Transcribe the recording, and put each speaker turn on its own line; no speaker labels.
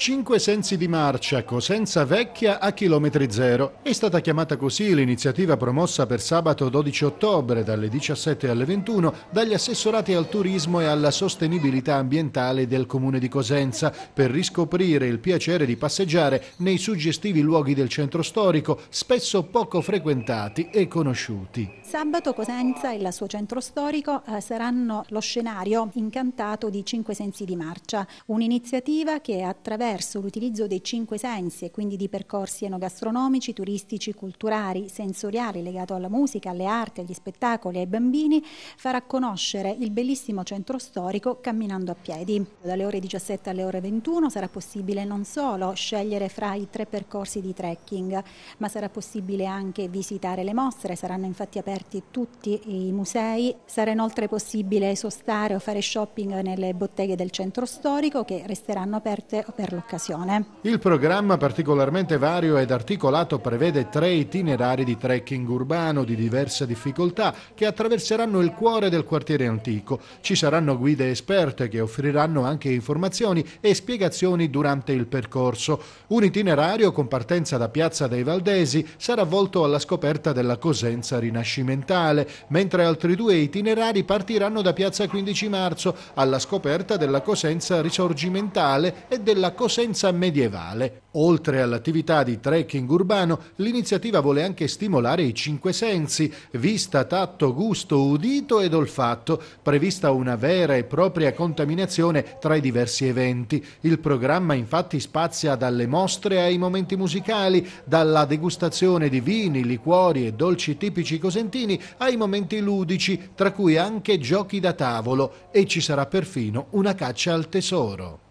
Cinque sensi di marcia, Cosenza Vecchia a chilometri zero. È stata chiamata così l'iniziativa promossa per sabato 12 ottobre dalle 17 alle 21 dagli assessorati al turismo e alla sostenibilità ambientale del comune di Cosenza per riscoprire il piacere di passeggiare nei suggestivi luoghi del centro storico, spesso poco frequentati e conosciuti.
Sabato Cosenza e il suo centro storico eh, saranno lo scenario incantato di Cinque sensi di marcia, un'iniziativa che attraverso attraverso l'utilizzo dei cinque sensi e quindi di percorsi enogastronomici, turistici, culturali, sensoriali legato alla musica, alle arti, agli spettacoli, e ai bambini, farà conoscere il bellissimo centro storico camminando a piedi. Dalle ore 17 alle ore 21 sarà possibile non solo scegliere fra i tre percorsi di trekking, ma sarà possibile anche visitare le mostre, saranno infatti aperti tutti i musei, sarà inoltre possibile sostare o fare shopping nelle botteghe del centro storico che resteranno aperte per lo l'occasione.
Il programma particolarmente vario ed articolato prevede tre itinerari di trekking urbano di diversa difficoltà che attraverseranno il cuore del quartiere antico. Ci saranno guide esperte che offriranno anche informazioni e spiegazioni durante il percorso. Un itinerario con partenza da Piazza dei Valdesi sarà volto alla scoperta della Cosenza rinascimentale, mentre altri due itinerari partiranno da Piazza 15 Marzo alla scoperta della Cosenza risorgimentale e della Cosenza senza medievale. Oltre all'attività di trekking urbano, l'iniziativa vuole anche stimolare i cinque sensi, vista, tatto, gusto, udito ed olfatto, prevista una vera e propria contaminazione tra i diversi eventi. Il programma infatti spazia dalle mostre ai momenti musicali, dalla degustazione di vini, liquori e dolci tipici cosentini ai momenti ludici, tra cui anche giochi da tavolo e ci sarà perfino una caccia al tesoro.